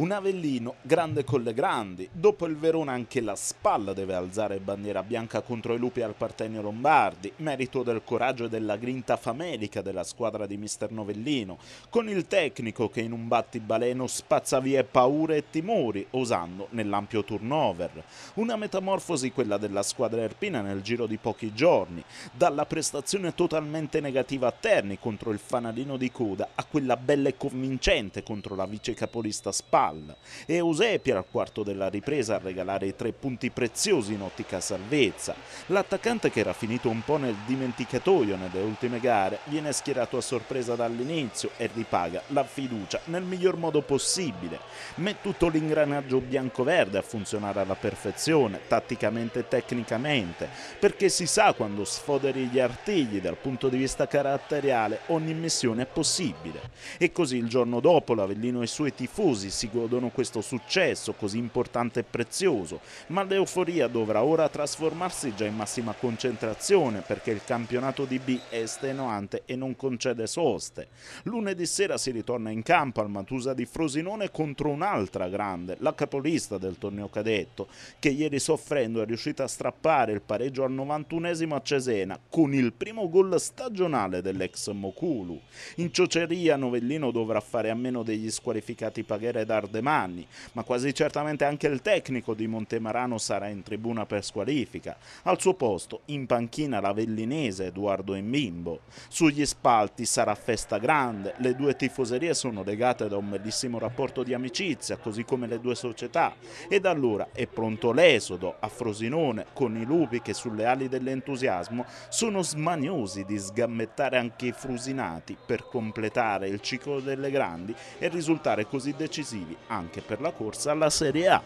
Un Avellino grande con le grandi, dopo il Verona anche la spalla deve alzare bandiera bianca contro i lupi al Partenio Lombardi, merito del coraggio e della grinta famelica della squadra di mister Novellino, con il tecnico che in un battibaleno spazza via paure e timori, osando nell'ampio turnover. Una metamorfosi quella della squadra erpina nel giro di pochi giorni, dalla prestazione totalmente negativa a Terni contro il fanalino di coda a quella bella e convincente contro la vice capolista Spalla palla. E Eusepi al quarto della ripresa a regalare i tre punti preziosi in ottica salvezza. L'attaccante che era finito un po' nel dimenticatoio nelle ultime gare viene schierato a sorpresa dall'inizio e ripaga la fiducia nel miglior modo possibile. Ma tutto l'ingranaggio bianco-verde a funzionare alla perfezione, tatticamente e tecnicamente, perché si sa quando sfoderi gli artigli dal punto di vista caratteriale ogni missione è possibile. E così il giorno dopo l'Avellino e i suoi tifosi si godono godono questo successo così importante e prezioso, ma l'euforia dovrà ora trasformarsi già in massima concentrazione perché il campionato di B è estenuante e non concede soste. Lunedì sera si ritorna in campo al Matusa di Frosinone contro un'altra grande, la capolista del torneo cadetto, che ieri soffrendo è riuscita a strappare il pareggio al 91 a Cesena con il primo gol stagionale dell'ex Mokulu. In Cioceria Novellino dovrà fare a meno degli squalificati Paghere ed Ardo De Manni, ma quasi certamente anche il tecnico di Montemarano sarà in tribuna per squalifica. Al suo posto in panchina l'avellinese vellinese Edoardo Imbimbo. Sugli spalti sarà festa grande, le due tifoserie sono legate da un bellissimo rapporto di amicizia, così come le due società. E da allora è pronto l'esodo a Frosinone con i lupi che sulle ali dell'entusiasmo sono smaniosi di sgambettare anche i frusinati per completare il ciclo delle grandi e risultare così decisivi anche per la corsa alla Serie A.